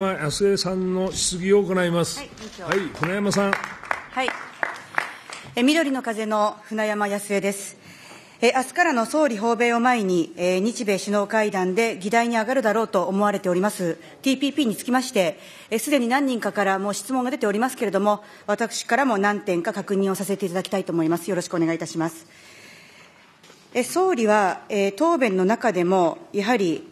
安江さんの質疑を行います。はい、はい、船山さん。はい。え緑の風の船山康江です。え明日からの総理訪米を前に、え日米首脳会談で議題に上がるだろうと思われております TPP につきましてすでに何人かからも質問が出ておりますけれども私からも何点か確認をさせていただきたいと思いますよろしくお願いいたしますえ総理は、え答弁の中でもやはり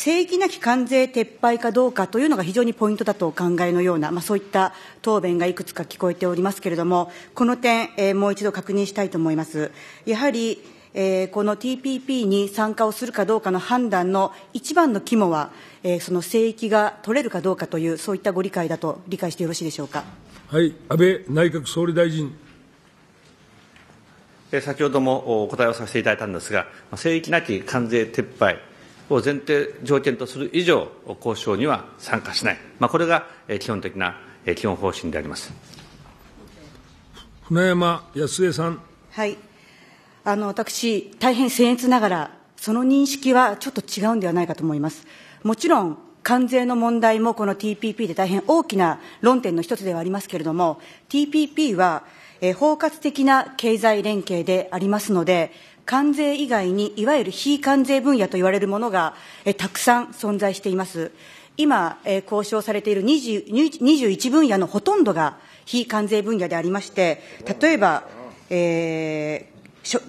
正規なき関税撤廃かどうかというのが非常にポイントだとお考えのような、まあ、そういった答弁がいくつか聞こえておりますけれども、この点、えー、もう一度確認したいと思います。やはりえー、この TPP に参加をするかどうかの判断の一番の肝は、えー、その聖域が取れるかどうかという、そういったご理解だと理解してよろしいでしょうか。はい、安倍内閣総理大臣。先ほどもお答えをさせていただいたんですが、聖域なき関税撤廃を前提条件とする以上、交渉には参加しない、まあ、これが基本的な基本方針であります船山康江さん。はいあの私、大変僭越ながら、その認識はちょっと違うんではないかと思います。もちろん関税の問題もこの TPP で大変大きな論点の一つではありますけれども、TPP は、包括的な経済連携でありますので、関税以外にいわゆる非関税分野といわれるものが、えたくさん存在しています。今、え交渉されている2 1分野のほとんどが非関税分野でありまして、例えば、えー、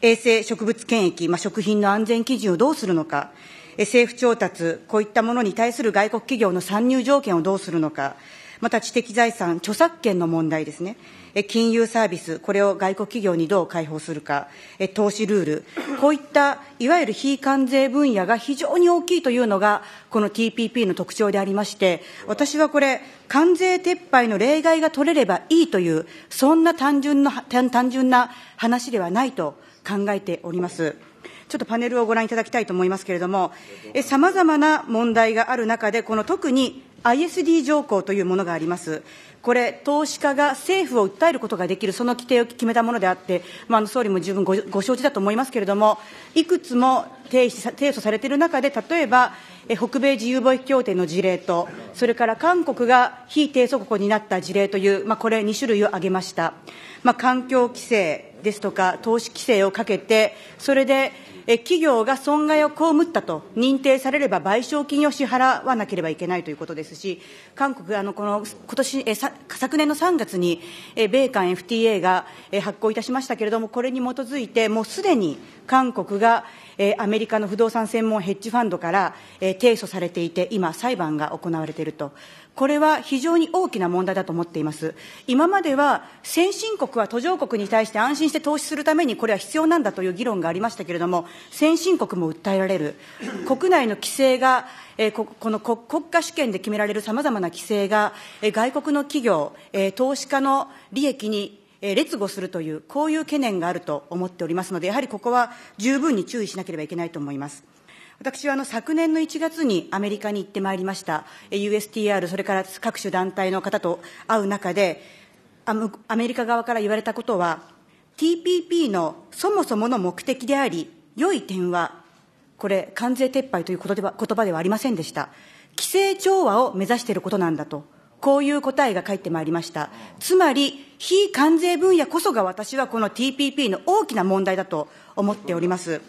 衛生植物検疫、まあ、食品の安全基準をどうするのか、政府調達、こういったものに対する外国企業の参入条件をどうするのか、また知的財産、著作権の問題ですね、金融サービス、これを外国企業にどう開放するか、投資ルール、こういったいわゆる非関税分野が非常に大きいというのが、この TPP の特徴でありまして、私はこれ、関税撤廃の例外が取れればいいという、そんな単純の単純な話ではないと考えております。ちょっとパネルをご覧いただきたいと思いますけれども、さまざまな問題がある中で、この特に ISD 条項というものがあります。これ、投資家が政府を訴えることができる、その規定を決めたものであって、まあ、総理も十分ごご承知だと思いますけれども、いくつも提出提訴されている中で、例えば、北米自由貿易協定の事例と、それから韓国が非提訴国になった事例という、まあ、これ、2種類を挙げました。まあ、環境規制ですとか投資規制をかけて、それで企業が損害を被ったと認定されれば賠償金を支払わなければいけないということですし、韓国、あのこの今年え昨年の3月にえ米韓 FTA がえ発行いたしましたけれども、これに基づいて、もうすでに韓国がえアメリカの不動産専門ヘッジファンドからえ提訴されていて、今、裁判が行われていると、これは非常に大きな問題だと思っています。今までは先進国は途上国に対して安心して投資するためにこれは必要なんだという議論がありましたけれども、先進国も訴えられる。国内の規制が、えこの国家主権で決められるさまざまな規制が、え外国の企業、え投資家の利益に劣後するという、こういう懸念があると思っておりますので、やはりここは十分に注意しなければいけないと思います。私はあの昨年の1月にアメリカに行ってまいりました、USTR、それから各種団体の方と会う中で、アメリカ側から言われたことは、TPP のそもそもの目的であり、良い点は、これ、関税撤廃ということでは言葉ではありませんでした、規制調和を目指していることなんだと。こういう答えが返ってまいりました。つまり、非関税分野こそが私はこの TPP の大きな問題だと思っております。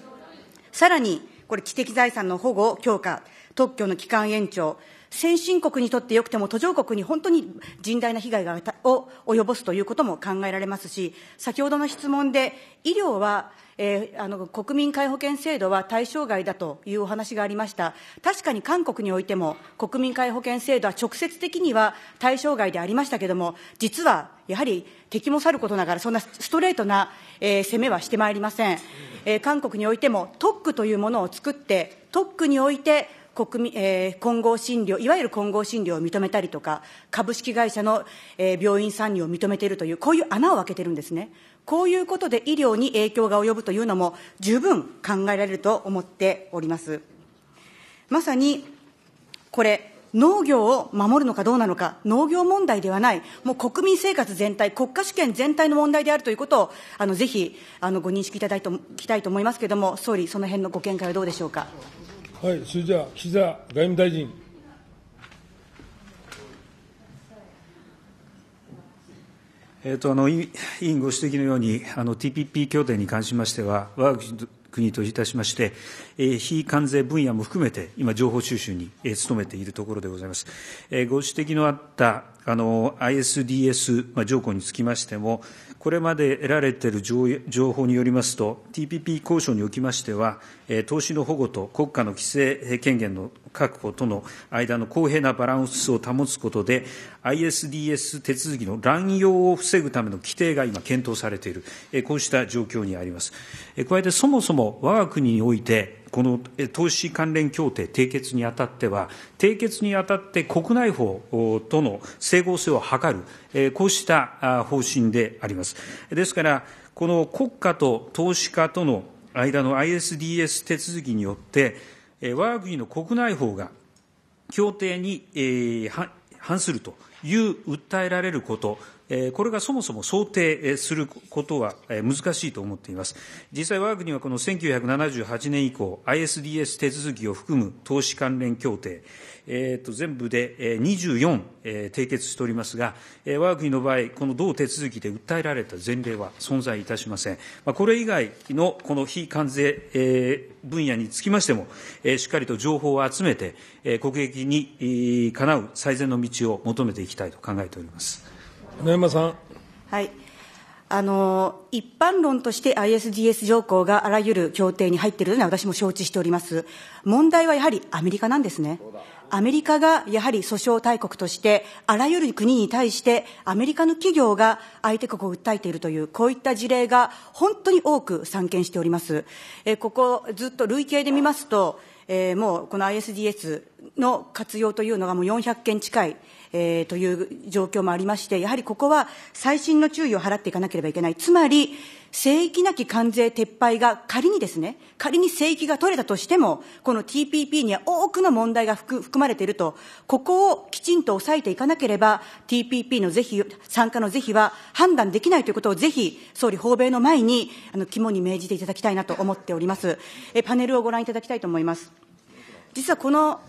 さらに、これ、知的財産の保護強化、特許の期間延長、先進国にとってよくても途上国に本当に甚大な被害がを及ぼすということも考えられますし、先ほどの質問で、医療は、えー、あの国民皆保険制度は対象外だというお話がありました、確かに韓国においても、国民皆保険制度は直接的には対象外でありましたけれども、実はやはり敵もさることながら、そんなストレートな、えー、攻めはしてまいりません。えー、韓国においても特区というものを作って、特区において国民、えー、混合診療、いわゆる混合診療を認めたりとか、株式会社の、えー、病院参入を認めているという、こういう穴を開けてるんですね。こういうことで医療に影響が及ぶというのも十分考えられると思っております。まさに、これ、農業を守るのかどうなのか、農業問題ではない、もう国民生活全体、国家主権全体の問題であるということを、あのぜひあのご認識いただきたいと思いますけれども、総理、その辺のご見解はどうでしょうか。はい、それじゃあ、岸田外務大臣。えーと、あの委員ご指摘のようにあの TPP 協定に関しましては我が国国といたしまして、非関税分野も含めて、今、情報収集に努めているところでございます。ご指摘のあったあの ISDS、まあ、条項につきましても、これまで得られている情報によりますと、TPP 交渉におきましては、投資の保護と国家の規制権限の確保との間の公平なバランスを保つことで、ISDS 手続きの乱用を防ぐための規定が今、検討されている、こうした状況にあります。加えて、そもそもも我が国において、この投資関連協定締結にあたっては、締結にあたって国内法との整合性を図る、こうした方針であります。ですから、この国家と投資家との間の ISDS 手続きによって、我が国の国内法が協定に反するという訴えられること、これがそもそも想定することは難しいと思っています。実際、わが国はこの1978年以降、ISDS 手続きを含む投資関連協定、えー、と全部で24、締結しておりますが、え我が国の場合、この同手続きで訴えられた前例は存在いたしません。まあ、これ以外のこの非関税、分野につきましても、えしっかりと情報を集めて、え国益に、かなう最善の道を求めていきたいと考えております。野山さん。はい。あの、一般論として ISDS 条項があらゆる協定に入っているのは私も承知しております。問題はやはりアメリカなんですね。アメリカがやはり訴訟大国として、あらゆる国に対して、アメリカの企業が相手国を訴えているという、こういった事例が本当に多く散見しております。えここ、ずっと累計で見ますと、えー、もうこの ISDS の活用というのがもう400件近い、えー、という状況もありまして、やはりここは最新の注意を払っていかなければいけない。つまり、聖域なき関税撤廃が仮にですね、仮に聖域が取れたとしても、この TPP には多くの問題が含まれていると、ここをきちんと抑えていかなければ、TPP の是非、参加の是非は判断できないということをぜひ、総理訪米の前に、あの、肝に銘じていただきたいなと思っております。え、パネルをご覧いただきたいと思います。実はこの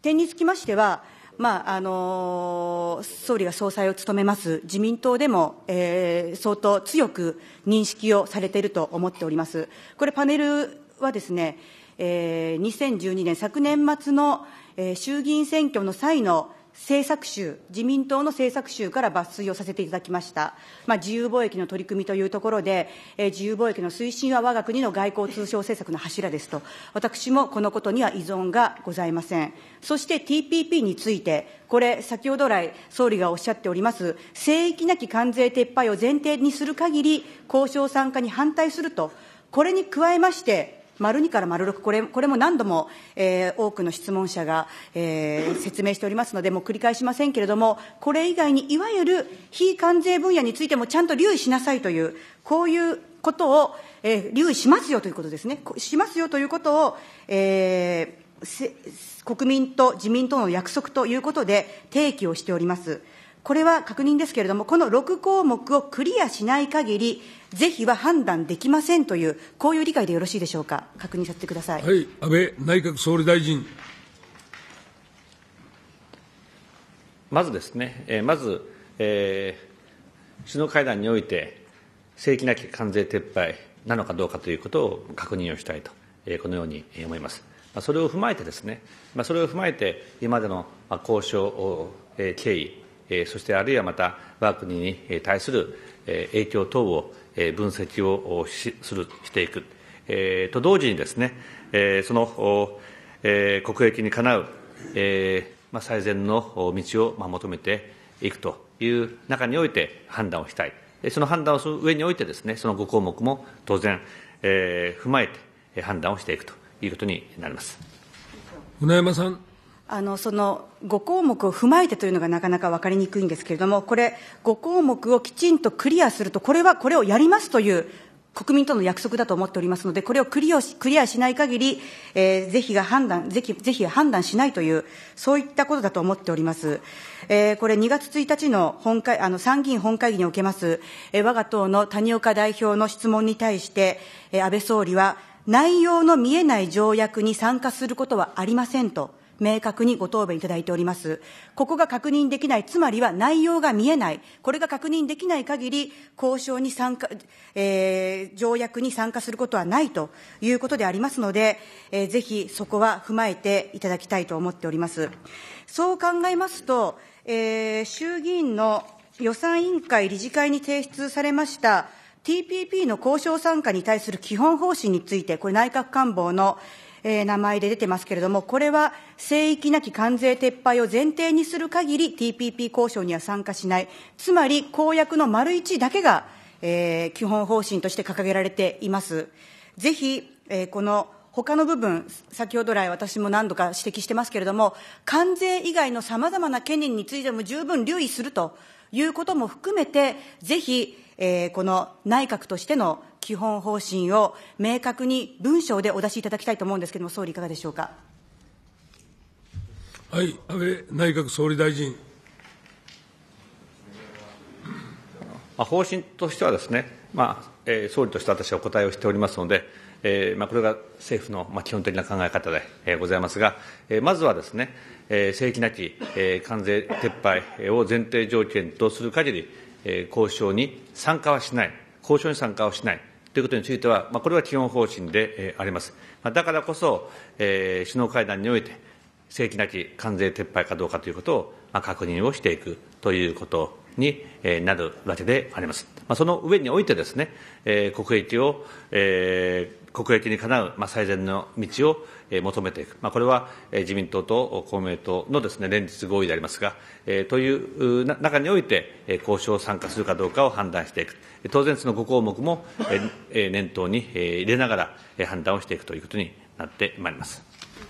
点につきましては、まあ、あの総理が総裁を務めます自民党でも、えー、相当強く認識をされていると思っております。これパネルはですね、えー、2012年昨年末の、えー、衆議院選挙の際の政策集、自民党の政策集から抜粋をさせていただきました。まあ、自由貿易の取り組みというところで、えー、自由貿易の推進は我が国の外交通商政策の柱ですと、私もこのことには依存がございません。そして TPP について、これ、先ほど来、総理がおっしゃっております、聖域なき関税撤廃を前提にする限り、交渉参加に反対すると、これに加えまして、丸2から丸6これこれも何度も、えー、多くの質問者が、えー、説明しておりますのでもう繰り返しませんけれどもこれ以外にいわゆる非関税分野についてもちゃんと留意しなさいというこういうことを、えー、留意しますよということですねしますよということを、えー、国民と自民との約束ということで提起をしております。これは確認ですけれども、この6項目をクリアしない限り、ぜひは判断できませんという、こういう理解でよろしいでしょうか、確認させてください、はい、安倍内閣総理大臣。まずですね、えー、まず、えー、首脳会談において、正規なき関税撤廃なのかどうかということを確認をしたいと、えー、このように思います。それを踏まえてですね、それを踏まえて、今までの交渉経緯、そしてあるいはまた、我が国に対する影響等を分析をするしていく、と同時にですね、その国益にかなう最善の道を求めていくという中において判断をしたい、その判断をする上においてですね、その5項目も当然踏まえて判断をしていくということになります。船山さんあのその5項目を踏まえてというのがなかなか分かりにくいんですけれども、これ、5項目をきちんとクリアすると、これはこれをやりますという国民との約束だと思っておりますので、これをクリアしクリアしない限り、えー、是非が判断是非是非判断しないという、そういったことだと思っております。えー、これ、2月1日の本会あの参議院本会議におけます、えー、我が党の谷岡代表の質問に対して、えー、安倍総理は、内容の見えない条約に参加することはありませんと。明確にご答弁いただいております。ここが確認できない、つまりは内容が見えない、これが確認できない限り、交渉に参加、えー、条約に参加することはないということでありますので、えー、ぜひそこは踏まえていただきたいと思っております。そう考えますと、えー、衆議院の予算委員会理事会に提出されました、TPP の交渉参加に対する基本方針について、これ内閣官房のえー、名前で出てますけれども、これは聖域なき関税撤廃を前提にする限り TPP 交渉には参加しない。つまり公約の丸1だけが、えー、基本方針として掲げられています。ぜひ、えー、この他の部分、先ほど来私も何度か指摘してますけれども、関税以外のさまざまな懸念についても十分留意するということも含めて、ぜひ、えー、この内閣としての基本方針を明確に文書でお出しいただきたいと思うんですけれども、総理、いかがでしょうか。はい、安倍内閣総理大臣。方針としてはですね、まあえー、総理として私はお答えをしておりますので、えーまあ、これが政府の、まあ、基本的な考え方で、えー、ございますが、えー、まずはですね、えー、正規なき、えー、関税撤廃を前提条件とする限り、えー、交渉に参加はしない、交渉に参加はしない。ということについては、まあ、これは基本方針であります。だからこそ、えー、首脳会談において、正規なき関税撤廃かどうかということを、まあ、確認をしていくということになるわけであります。まあ、その上においてですね、えー、国益を、えー、国益にかなう、まあ、最善の道を、え求めていく、まあ、これは、え自民党と公明党のですね連立合意でありますが、えー、という中において、え交渉を参加するかどうかを判断していく、当然、その5項目も、え念頭に、え入れながら、え判断をしていくということになってまいります。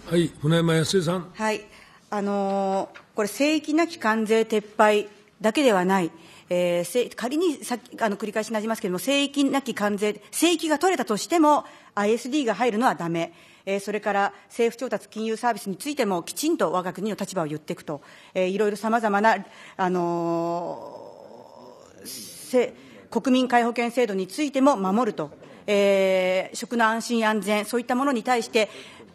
はい、船山康江さん。はい、あのー、これ、正義なき関税撤廃だけではない、えー、仮にさあの繰り返しになりますけれども、正域なき関税、正域が取れたとしても、ISD が入るのはだめ。えー、それから政府調達金融サービスについてもきちんと我が国の立場を言っていくと、えー、いろいろさまざまな、あのー、国民皆保険制度についても守ると、えー、食の安心安全、そういったものに対して、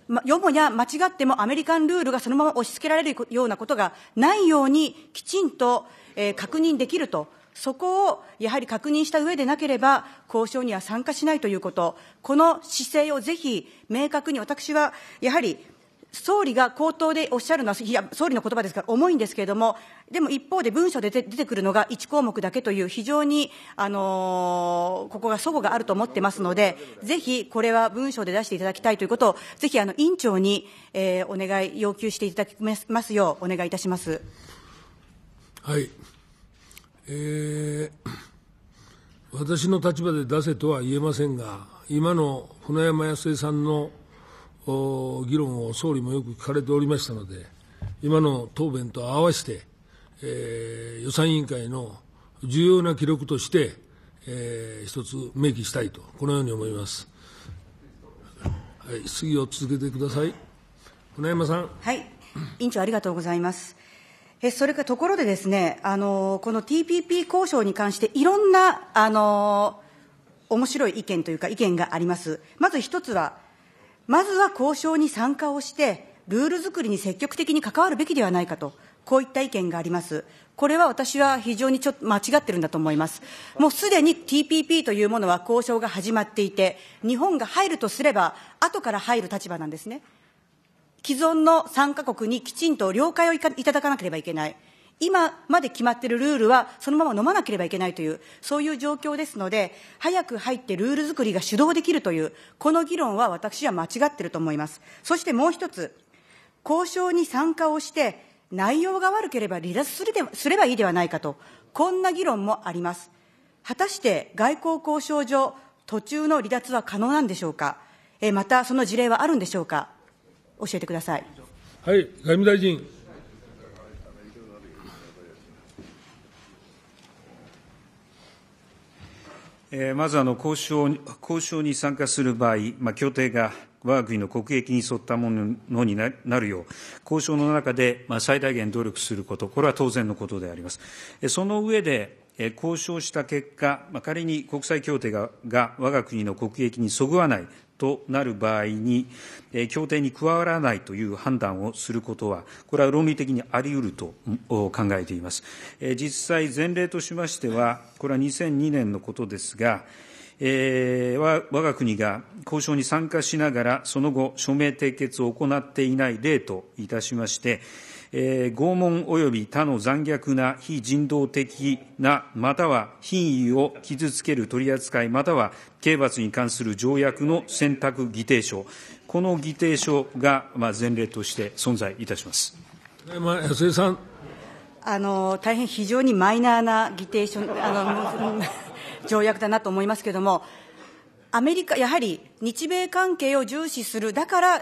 ま、よもや間違ってもアメリカンルールがそのまま押し付けられるようなことがないようにきちんと、え確認できると、そこをやはり確認した上でなければ、交渉には参加しないということ、この姿勢をぜひ明確に私はやはり総理が口頭でおっしゃるのは、いや、総理の言葉ですから重いんですけれども、でも一方で文書で出てくるのが1項目だけという、非常に、あのー、ここが祖母があると思ってますので、ぜひこれは文書で出していただきたいということを、ぜひあの委員長に、えー、お願い、要求していただきますよう、お願いいたします。はい、えー、私の立場で出せとは言えませんが、今の船山康江さんのお議論を総理もよく聞かれておりましたので、今の答弁と合わせて、えー、予算委員会の重要な記録として、えー、一つ明記したいと、このように思います。はい、質疑を続けてください。船山さん。はい、委員長ありがとうございます。それからところでですね、あのこの TPP 交渉に関して、いろんな、あの面白い意見というか、意見があります。まず一つは、まずは交渉に参加をして、ルール作りに積極的に関わるべきではないかと、こういった意見があります。これは私は非常にちょっと間違ってるんだと思います。もうすでに TPP というものは交渉が始まっていて、日本が入るとすれば、後から入る立場なんですね。既存の参加国にきちんと了解をいただかなければいけない。今まで決まっているルールはそのまま飲まなければいけないという、そういう状況ですので、早く入ってルール作りが主導できるという、この議論は私は間違っていると思います。そしてもう一つ、交渉に参加をして、内容が悪ければ離脱するすればいいではないかと、こんな議論もあります。果たして外交交渉上、途中の離脱は可能なんでしょうか。えまた、その事例はあるんでしょうか。教えてください。はい、外務大臣。まずあの交渉交渉に参加する場合、まあ、協定が我が国の国益に沿ったものになるよう、交渉の中でまあ最大限努力すること、これは当然のことであります。その上で、交渉した結果、仮に国際協定がが我が国の国益にそぐわないとなる場合に、協定に加わらないという判断をすることは、これは論理的にあり得ると考えています。実際、前例としましては、これは2002年のことですが、えー、我が国が交渉に参加しながら、その後、署名締結を行っていない例といたしまして、え拷問及び他の残虐な非人道的な、または品位を傷つける取り扱い、または刑罰に関する条約の選択議定書、この議定書がまあ、前例として存在いたします。安井さんあの大変非常にマイナーな議定書あの条約だなと思いますけれども、アメリカ、やはり日米関係を重視する、だから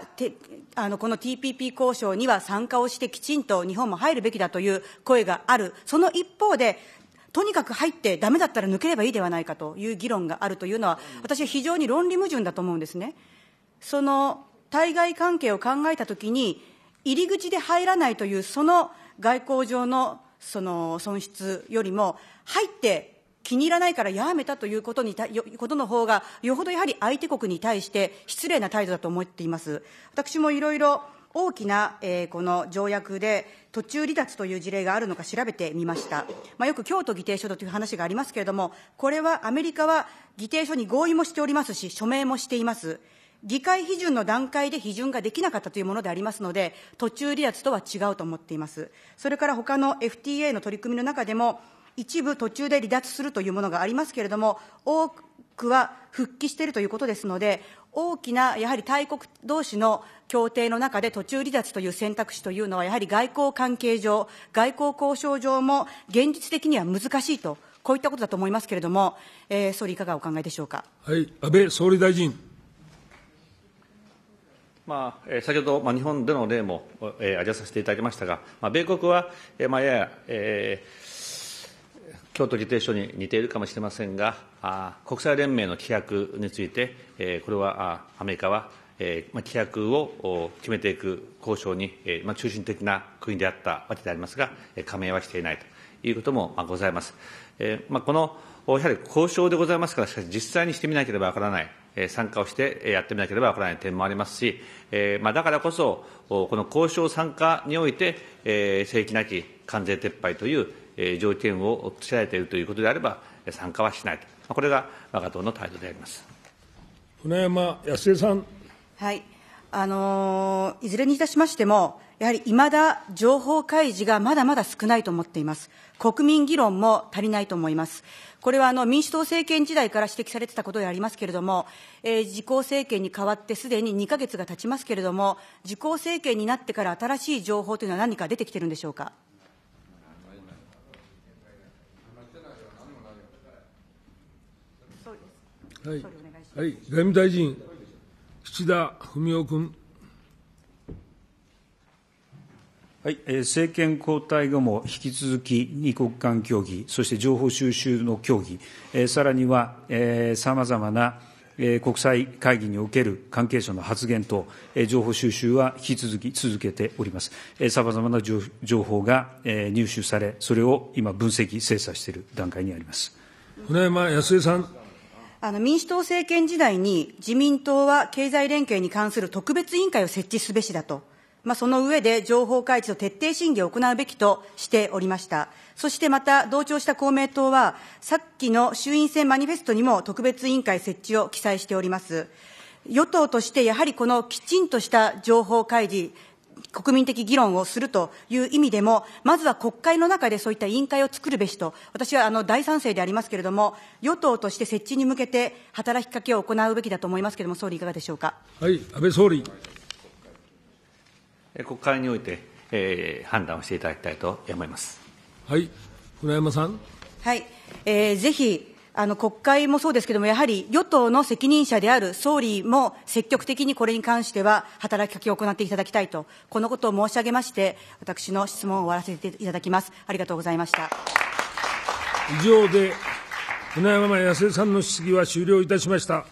あのこの TPP 交渉には参加をしてきちんと日本も入るべきだという声がある、その一方で、とにかく入ってだめだったら抜ければいいではないかという議論があるというのは、私は非常に論理矛盾だと思うんですね。その対外関係を考えたときに、入り口で入らないという、その外交上のその損失よりも、入って気に入らないからやめたということにことの方が、よほどやはり相手国に対して失礼な態度だと思っています。私もいろいろ大きな、えー、この条約で途中離脱という事例があるのか調べてみました。まあ、よく京都議定書という話がありますけれども、これはアメリカは議定書に合意もしておりますし、署名もしています。議会批准の段階で批准ができなかったというものでありますので、途中離脱とは違うと思っています。それから他の FTA の取り組みの中でも、一部途中で離脱するというものがありますけれども、多くは復帰しているということですので、大きなやはり大国同士の協定の中で途中離脱という選択肢というのは、やはり外交関係上、外交交渉上も現実的には難しいと、こういったことだと思いますけれども、えー、総理、いかがお考えでしょうか。はい、安倍総理大臣。まあ、先ほど、まあ、日本での例も、えー、挙げさせていただきましたが、まあ、米国は、えーまあ、やや、えー京都議定書に似ているかもしれませんが、国際連盟の規約について、これはアメリカは規約を決めていく交渉に中心的な国であったわけでありますが、加盟はしていないということもございます。このやはり交渉でございますから、しかし実際にしてみなければわからない、参加をしてやってみなければわからない点もありますし、まあ、だからこそ、この交渉参加において、正規なき関税撤廃という条件を付けられているということであれば、参加はしないと、これが我が党の態度であります船山康江さん。はいあのいずれにいたしましても、やはりいまだ情報開示がまだまだ少ないと思っています。国民議論も足りないと思います。これはあの民主党政権時代から指摘されてたことでありますけれども、えー、自公政権に代わってすでに2か月が経ちますけれども、自公政権になってから新しい情報というのは何か出てきてるんでしょうか。はい、はい、外務大臣、岸田文雄君。はい、政権交代後も引き続き2国間協議、そして情報収集の協議、さらにはさまざまな国際会議における関係者の発言等、情報収集は引き続き続けております。さまざまな情報が入手され、それを今、分析、精査している段階にあります。船山康江さん。あの民主党政権時代に自民党は経済連携に関する特別委員会を設置すべしだと、まあ、その上で情報開示と徹底審議を行うべきとしておりました。そしてまた、同調した公明党は、さっきの衆院選マニフェストにも特別委員会設置を記載しております。与党としてやはりこのきちんとした情報開示、国民的議論をするという意味でも、まずは国会の中でそういった委員会を作るべしと、私はあの大賛成でありますけれども、与党として設置に向けて働きかけを行うべきだと思いますけれども、総理、いかがでしょうか。はい、安倍総理。国会において、えー、判断をしていただきたいと思います。はい、船山さん。はい、えー、ぜひあの国会もそうですけれども、やはり与党の責任者である総理も積極的にこれに関しては働きかけを行っていただきたいと、このことを申し上げまして、私の質問を終わらせていただきます。ありがとうございました。以上で、船山康江さんの質疑は終了いたしました。